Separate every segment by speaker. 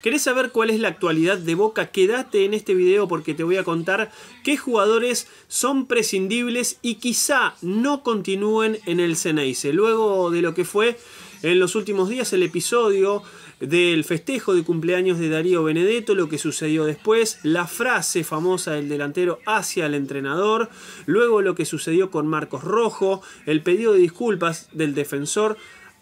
Speaker 1: ¿Querés saber cuál es la actualidad de Boca? Quédate en este video porque te voy a contar qué jugadores son prescindibles y quizá no continúen en el Ceneice. Luego de lo que fue en los últimos días el episodio del festejo de cumpleaños de Darío Benedetto, lo que sucedió después, la frase famosa del delantero hacia el entrenador, luego lo que sucedió con Marcos Rojo, el pedido de disculpas del defensor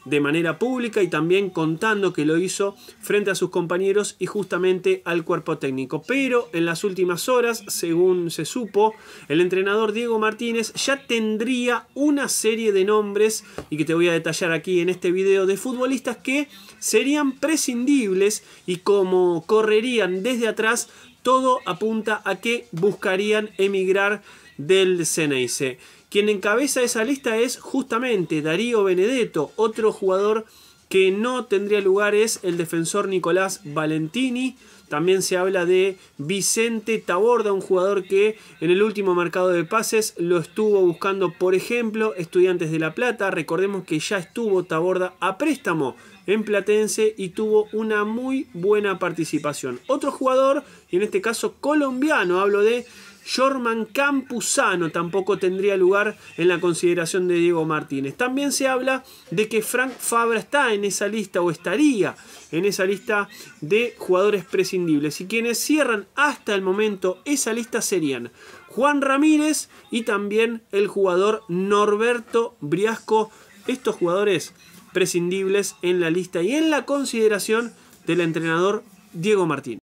Speaker 1: de manera pública y también contando que lo hizo frente a sus compañeros y justamente al cuerpo técnico. Pero en las últimas horas, según se supo, el entrenador Diego Martínez ya tendría una serie de nombres y que te voy a detallar aquí en este video de futbolistas que serían prescindibles y como correrían desde atrás todo apunta a que buscarían emigrar del CNIC. Quien encabeza esa lista es justamente Darío Benedetto, otro jugador que no tendría lugar es el defensor Nicolás Valentini. También se habla de Vicente Taborda, un jugador que en el último mercado de pases lo estuvo buscando, por ejemplo, Estudiantes de La Plata. Recordemos que ya estuvo Taborda a préstamo en Platense y tuvo una muy buena participación. Otro jugador, y en este caso colombiano, hablo de Jorman Campuzano tampoco tendría lugar en la consideración de Diego Martínez. También se habla de que Frank Fabra está en esa lista o estaría en esa lista de jugadores prescindibles. Y quienes cierran hasta el momento esa lista serían Juan Ramírez y también el jugador Norberto Briasco. Estos jugadores prescindibles en la lista y en la consideración del entrenador Diego Martínez.